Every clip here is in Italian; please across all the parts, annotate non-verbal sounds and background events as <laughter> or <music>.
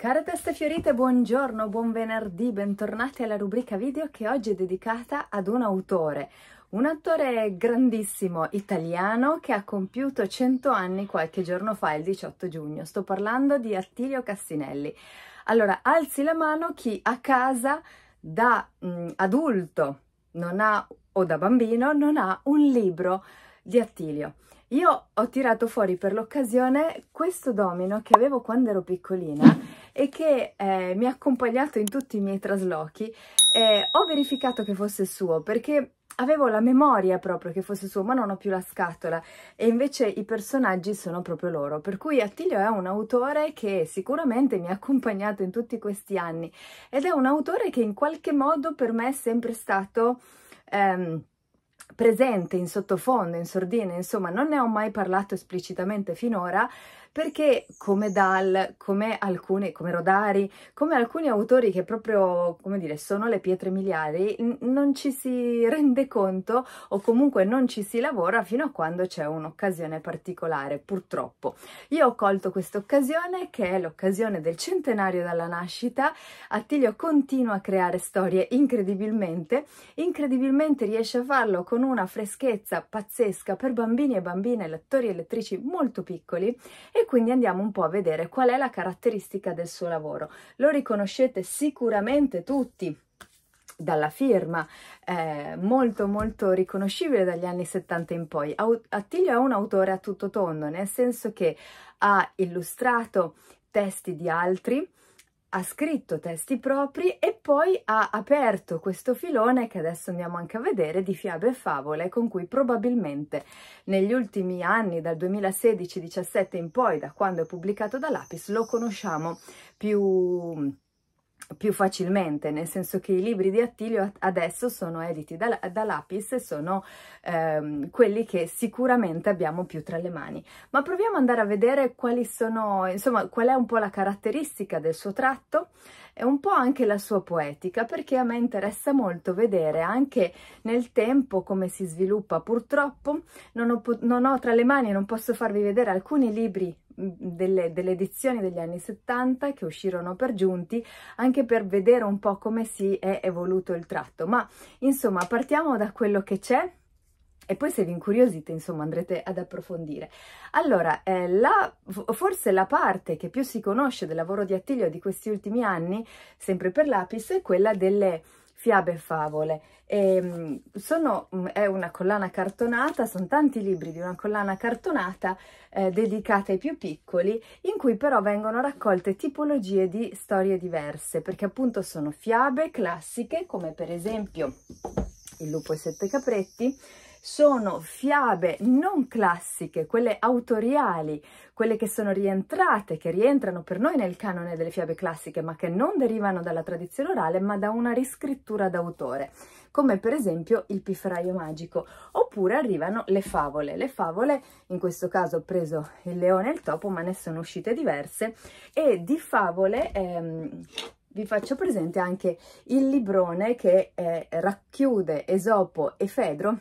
Cara teste fiorite, buongiorno, buon venerdì, bentornati alla rubrica video che oggi è dedicata ad un autore, un attore grandissimo italiano che ha compiuto 100 anni qualche giorno fa, il 18 giugno. Sto parlando di Attilio Cassinelli. Allora, alzi la mano chi a casa da mh, adulto non ha, o da bambino non ha un libro di Attilio. Io ho tirato fuori per l'occasione questo domino che avevo quando ero piccolina e che eh, mi ha accompagnato in tutti i miei traslochi, eh, ho verificato che fosse suo perché avevo la memoria proprio che fosse suo, ma non ho più la scatola e invece i personaggi sono proprio loro. Per cui Attilio è un autore che sicuramente mi ha accompagnato in tutti questi anni ed è un autore che in qualche modo per me è sempre stato... Ehm, presente in sottofondo, in sordina, insomma non ne ho mai parlato esplicitamente finora perché come Dal, come alcuni, come Rodari, come alcuni autori che proprio, come dire, sono le pietre miliari, non ci si <laughs> rende conto o comunque non ci si lavora fino a quando c'è un'occasione particolare, purtroppo. Io ho colto questa occasione che è l'occasione del centenario dalla nascita, Attilio continua a creare storie incredibilmente, incredibilmente riesce a farlo con una freschezza pazzesca per bambini e bambine, lettori e lettrici molto piccoli e quindi andiamo un po' a vedere qual è la caratteristica del suo lavoro. Lo riconoscete sicuramente tutti dalla firma eh, molto molto riconoscibile dagli anni 70 in poi. Attilio è un autore a tutto tondo, nel senso che ha illustrato testi di altri, ha scritto testi propri e poi ha aperto questo filone che adesso andiamo anche a vedere di fiabe e favole con cui probabilmente negli ultimi anni dal 2016-17 in poi da quando è pubblicato da Lapis lo conosciamo più più facilmente, nel senso che i libri di Attilio adesso sono editi da, da Lapis e sono ehm, quelli che sicuramente abbiamo più tra le mani. Ma proviamo ad andare a vedere quali sono, insomma, qual è un po' la caratteristica del suo tratto e un po' anche la sua poetica, perché a me interessa molto vedere anche nel tempo come si sviluppa. Purtroppo non ho, non ho tra le mani, non posso farvi vedere alcuni libri delle, delle, edizioni degli anni 70 che uscirono per giunti anche per vedere un po' come si è evoluto il tratto. Ma insomma partiamo da quello che c'è e poi se vi incuriosite insomma andrete ad approfondire. Allora, eh, la, forse la parte che più si conosce del lavoro di Attilio di questi ultimi anni, sempre per l'Apis, è quella delle Fiabe e Favole. E, ehm, sono, mm, è una collana cartonata, sono tanti libri di una collana cartonata eh, dedicata ai più piccoli, in cui però vengono raccolte tipologie di storie diverse, perché appunto sono fiabe classiche, come per esempio Il lupo e sette capretti, sono fiabe non classiche, quelle autoriali, quelle che sono rientrate, che rientrano per noi nel canone delle fiabe classiche, ma che non derivano dalla tradizione orale, ma da una riscrittura d'autore, come per esempio il pifraio magico. Oppure arrivano le favole. Le favole, in questo caso ho preso il leone e il topo, ma ne sono uscite diverse, e di favole... Ehm, vi faccio presente anche il librone che eh, racchiude Esopo e Fedro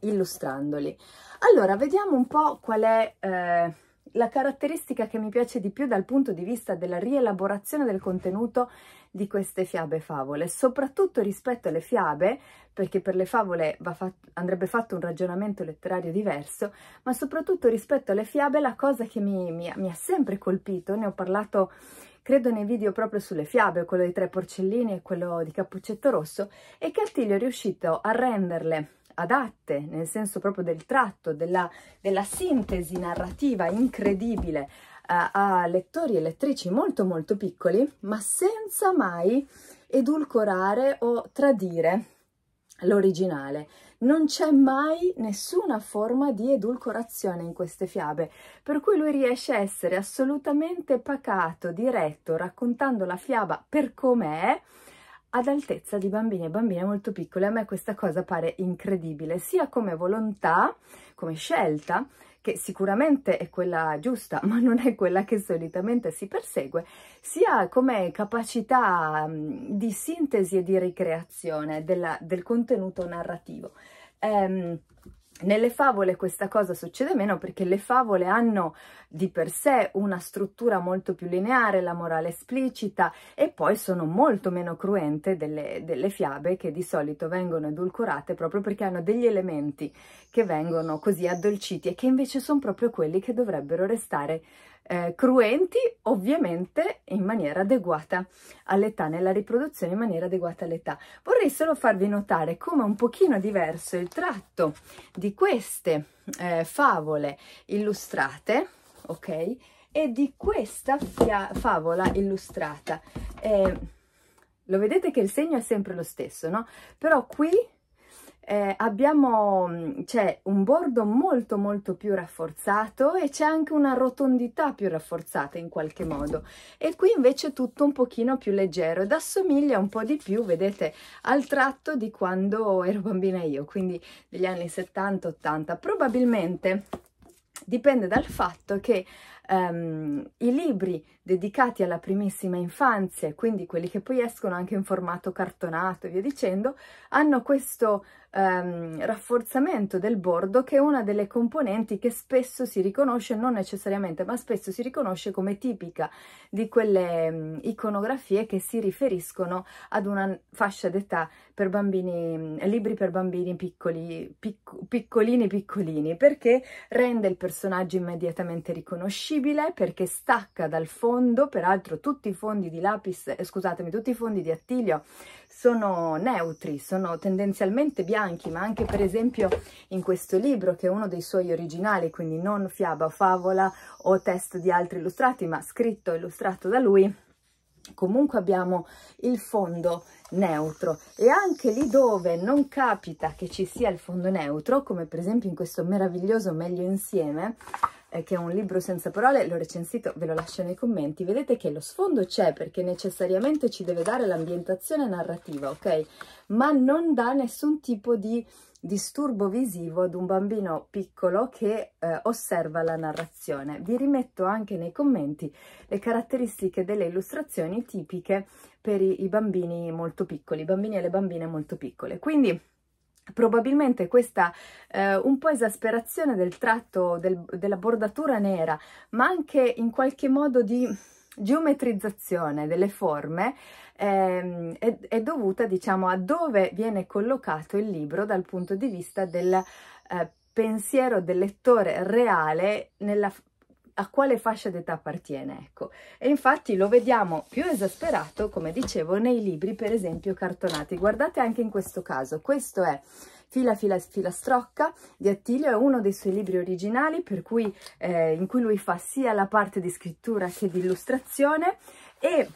illustrandoli. Allora, vediamo un po' qual è eh, la caratteristica che mi piace di più dal punto di vista della rielaborazione del contenuto di queste fiabe favole, soprattutto rispetto alle fiabe, perché per le favole fat andrebbe fatto un ragionamento letterario diverso, ma soprattutto rispetto alle fiabe la cosa che mi, mi, mi ha sempre colpito, ne ho parlato credo nei video proprio sulle fiabe, quello dei tre porcellini e quello di Cappuccetto Rosso, è che Artiglio è riuscito a renderle adatte, nel senso proprio del tratto, della, della sintesi narrativa incredibile a, eh, a lettori e lettrici molto molto piccoli, ma senza mai edulcorare o tradire l'originale. Non c'è mai nessuna forma di edulcorazione in queste fiabe, per cui lui riesce a essere assolutamente pacato, diretto, raccontando la fiaba per com'è, ad altezza di bambini e bambine molto piccole. A me questa cosa pare incredibile, sia come volontà, come scelta, che sicuramente è quella giusta, <laughs> ma non è quella che solitamente si persegue, sia come capacità di sintesi e di ricreazione della, del contenuto narrativo. Ehm, nelle favole questa cosa succede meno perché le favole hanno di per sé una struttura molto più lineare, la morale esplicita e poi sono molto meno cruente delle, delle fiabe che di solito vengono edulcorate proprio perché hanno degli elementi che vengono così addolciti e che invece sono proprio quelli che dovrebbero restare eh, cruenti, ovviamente in maniera adeguata all'età, nella riproduzione in maniera adeguata all'età. Vorrei solo farvi notare come un pochino diverso il tratto di queste eh, favole illustrate, ok? E di questa favola illustrata. Eh, lo vedete che il segno è sempre lo stesso, no? Però qui eh, abbiamo, mm, c'è un bordo molto molto più rafforzato e c'è anche una rotondità più rafforzata in qualche modo e qui invece è tutto un pochino più leggero ed assomiglia un po' di più, vedete, al tratto di quando ero bambina io, quindi degli anni 70-80, probabilmente dipende dal fatto che um, i libri dedicati alla primissima infanzia quindi quelli che poi escono anche in formato cartonato e via dicendo, hanno questo ehm, rafforzamento del bordo che è una delle componenti che spesso si riconosce, non necessariamente, ma spesso si riconosce come tipica di quelle ehm, iconografie che si riferiscono ad una fascia d'età per bambini, libri per bambini piccoli, pic piccolini piccolini, perché rende il personaggio immediatamente riconoscibile, perché stacca dal fondo fondo, peraltro tutti i fondi di lapis, eh, scusatemi, tutti i fondi di attilio sono neutri, sono tendenzialmente bianchi, ma anche per esempio in questo libro che è uno dei suoi originali, quindi non fiaba favola o testo di altri illustrati, ma scritto e illustrato da lui, comunque abbiamo il fondo neutro e anche lì dove non capita che ci sia il fondo neutro come per esempio in questo meraviglioso meglio insieme eh, che è un libro senza parole, l'ho recensito, ve lo lascio nei commenti, vedete che lo sfondo c'è perché necessariamente ci deve dare l'ambientazione narrativa, ok? Ma non dà nessun tipo di disturbo visivo ad un bambino piccolo che eh, osserva la narrazione. Vi rimetto anche nei commenti le caratteristiche delle illustrazioni tipiche per i, i bambini molto piccoli, i bambini e le bambine molto piccole. Quindi Probabilmente questa eh, un po' esasperazione del tratto del, della bordatura nera, ma anche in qualche modo di geometrizzazione delle forme ehm, è, è, dovuta diciamo a dove viene collocato il libro dal punto di vista del eh, pensiero del lettore reale nella a quale fascia d'età appartiene, ecco. E infatti lo vediamo più esasperato, come dicevo, nei libri, per esempio, cartonati. Guardate anche in questo caso, questo è Fila Fila Filastrocca di Attilio è uno dei suoi libri originali cui, eh, in cui lui fa sia la parte di scrittura che di illustrazione e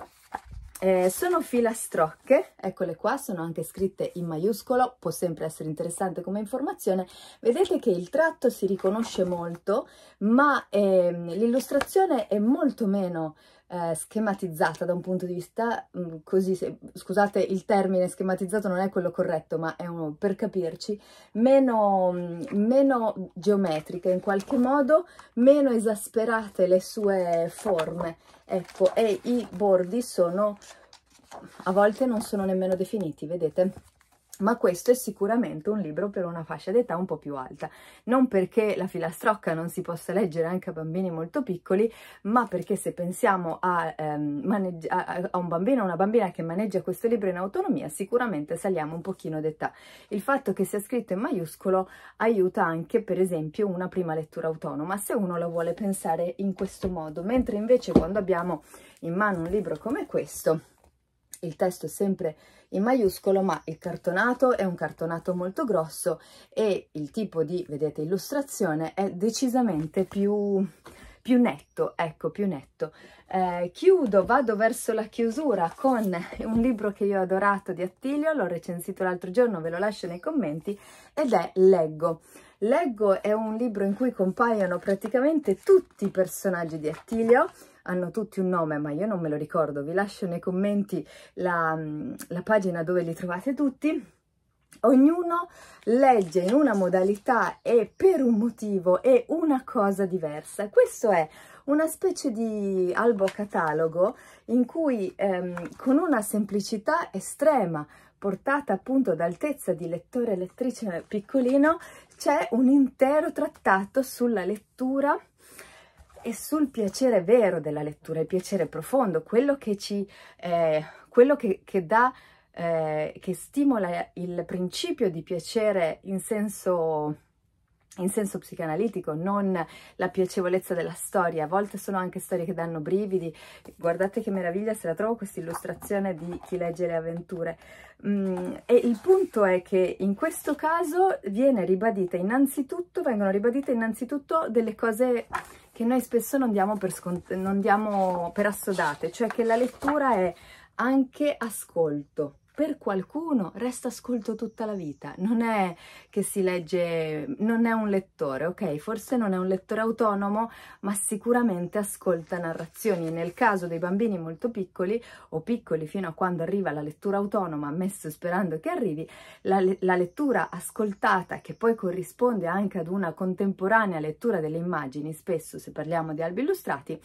eh, sono filastrocche, eccole qua, sono anche scritte in maiuscolo, può sempre essere interessante come informazione. Vedete che il tratto si riconosce molto, ma eh, l'illustrazione è molto meno eh, schematizzata da un punto di vista mh, mm, così, se, scusate il termine schematizzato non è quello corretto, ma è uno per capirci, meno, mh, mm, meno geometrica in qualche modo, meno esasperate le sue forme, ecco, e i bordi sono, a volte non sono nemmeno definiti, vedete? ma questo è sicuramente un libro per una fascia d'età un po' più alta, non perché la filastrocca non si possa leggere anche a bambini molto piccoli, ma perché se pensiamo a, ehm, a, a un bambino o una bambina che maneggia questo libro in autonomia, sicuramente saliamo un pochino d'età. Il fatto che sia scritto in maiuscolo aiuta anche per esempio una prima lettura autonoma, se uno la vuole pensare in questo modo, mentre invece quando abbiamo in mano un libro come questo, il testo è sempre in maiuscolo, ma il cartonato è un cartonato molto grosso e il tipo di, vedete, illustrazione è decisamente più, più netto, ecco, più netto. Eh, chiudo, vado verso la chiusura con un libro che io ho adorato di Attilio, l'ho recensito l'altro giorno, ve lo lascio nei commenti, ed è Leggo. Leggo è un libro in cui compaiono praticamente tutti i personaggi di Attilio, hanno tutti un nome ma io non me lo ricordo, vi lascio nei commenti la, mm, la pagina dove li trovate tutti. Ognuno legge in una modalità e per un motivo e una cosa diversa. Questo è una specie di albo catalogo in cui ehm, con una semplicità estrema portata appunto ad altezza di lettore e lettrice piccolino c'è un intero trattato sulla lettura e sul piacere vero della lettura, il piacere profondo, quello che ci, eh, quello che, che dà, eh, che stimola il principio di piacere in senso in senso psicanalitico, non la piacevolezza della storia, a volte sono anche storie che danno brividi, guardate che meraviglia se la trovo questa illustrazione di chi legge le avventure. Mm, e il punto è che in questo caso viene ribadita innanzitutto, vengono ribadite innanzitutto delle cose che noi spesso non diamo per, non diamo per assodate, cioè che la lettura è anche ascolto per qualcuno resta ascolto tutta la vita, non è che si legge, non è un lettore, ok? Forse non è un lettore autonomo, ma sicuramente ascolta narrazioni e nel caso dei bambini molto piccoli o piccoli fino a quando arriva la lettura autonoma, ammesso sperando che arrivi, la, la lettura ascoltata che poi corrisponde anche ad una contemporanea lettura delle immagini, spesso se parliamo di albi illustrati,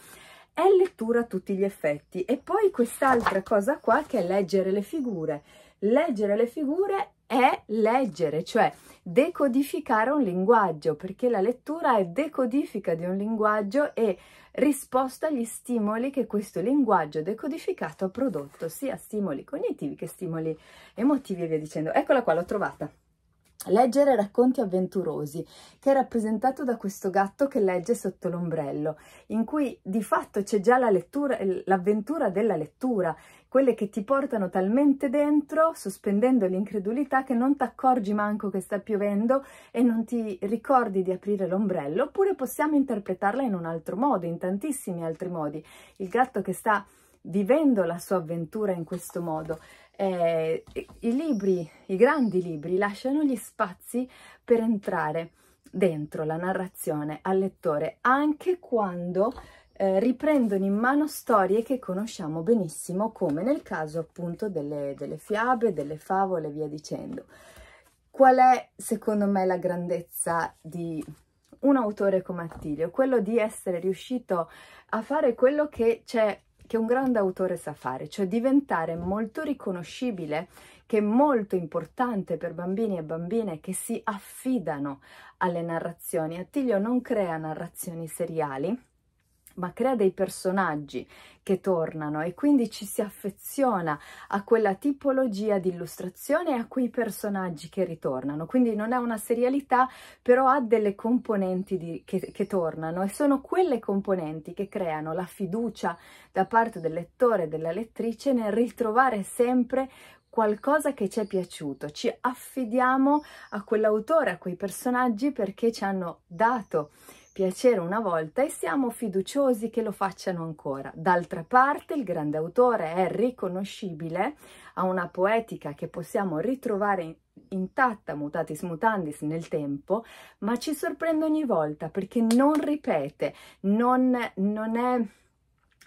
è lettura a tutti gli effetti e poi quest'altra cosa qua che è leggere le figure leggere le figure è leggere cioè decodificare un linguaggio perché la lettura è decodifica di un linguaggio e risposta agli stimoli che questo linguaggio decodificato ha prodotto sia stimoli cognitivi che stimoli emotivi e via dicendo eccola qua l'ho trovata Leggere racconti avventurosi, che è rappresentato da questo gatto che legge sotto l'ombrello, in cui di fatto c'è già la lettura, l'avventura della lettura, quelle che ti portano talmente dentro, sospendendo l'incredulità, che non ti accorgi manco che sta piovendo e non ti ricordi di aprire l'ombrello, oppure possiamo interpretarla in un altro modo, in tantissimi altri modi. Il gatto che sta vivendo la sua avventura in questo modo. Eh, I libri, i grandi libri, lasciano gli spazi per entrare dentro la narrazione al lettore, anche quando eh, riprendono in mano storie che conosciamo benissimo, come nel caso appunto delle, delle fiabe, delle favole e via dicendo. Qual è, secondo me, la grandezza di un autore come Attilio? Quello di essere riuscito a fare quello che c'è che un grande autore sa fare, cioè diventare molto riconoscibile, che è molto importante per bambini e bambine che si affidano alle narrazioni. Attilio non crea narrazioni seriali, ma crea dei personaggi che tornano e quindi ci si affeziona a quella tipologia di illustrazione e a quei personaggi che ritornano. Quindi non è una serialità, però ha delle componenti di, che, che tornano e sono quelle componenti che creano la fiducia da parte del lettore e della lettrice nel ritrovare sempre qualcosa che ci è piaciuto, ci affidiamo a quell'autore, a quei personaggi perché ci hanno dato piacere una volta e siamo fiduciosi che lo facciano ancora. D'altra parte il grande autore è riconoscibile a una poetica che possiamo ritrovare intatta mutatis mutandis nel tempo, ma ci sorprende ogni volta perché non ripete, non, non è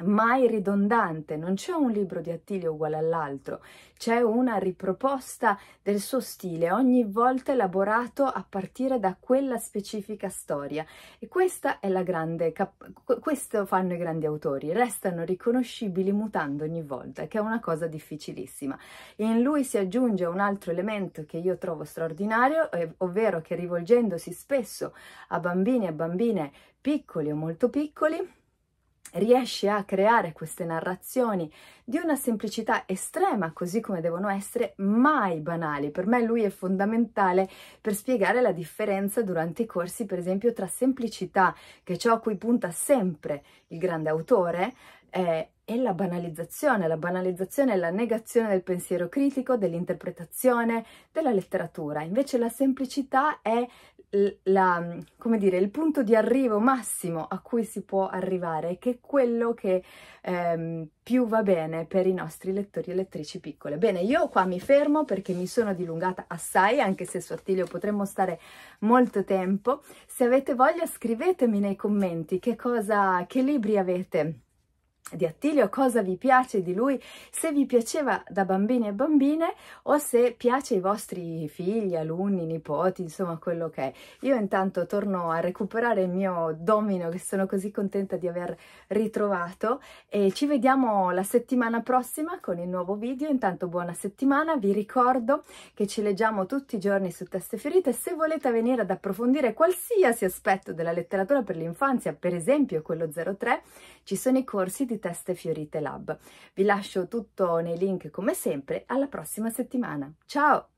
mai ridondante, non c'è un libro di Attilio uguale all'altro, c'è una riproposta del suo stile, ogni volta elaborato a partire da quella specifica storia. E questa è la grande, cap- questo fanno i grandi autori, restano riconoscibili mutando ogni volta, che è una cosa difficilissima. E in lui si aggiunge un altro elemento che io trovo straordinario, eh, ovvero che rivolgendosi spesso a bambini e bambine piccoli o molto piccoli, riesce a creare queste narrazioni di una semplicità estrema, così come devono essere, mai banali. Per me lui è fondamentale per spiegare la differenza durante i corsi, per esempio, tra semplicità, che è ciò a cui punta sempre il grande autore, eh, è la banalizzazione, la banalizzazione è la negazione del pensiero critico, dell'interpretazione, della letteratura. Invece la semplicità è la, dire, il punto di arrivo massimo a cui si può arrivare, che è quello che ehm, più va bene per i nostri lettori e lettrici piccole. Bene, io qua mi fermo perché mi sono dilungata assai, anche se su Attilio potremmo stare molto tempo. Se avete voglia scrivetemi nei commenti che, cosa, che libri avete di Attilio, cosa vi piace di lui, se vi piaceva da bambini e bambine o se piace ai vostri figli, alunni, nipoti, insomma quello che è. Io intanto torno a recuperare il mio domino che sono così contenta di aver ritrovato e ci vediamo la settimana prossima con il nuovo video. Intanto buona settimana, vi ricordo che ci leggiamo tutti i giorni su Teste Ferite. Se volete venire ad approfondire qualsiasi aspetto della letteratura per l'infanzia, per esempio quello 03, ci sono i corsi di Teste Fiorite Lab. Vi lascio tutto nei link come sempre, alla prossima settimana. Ciao!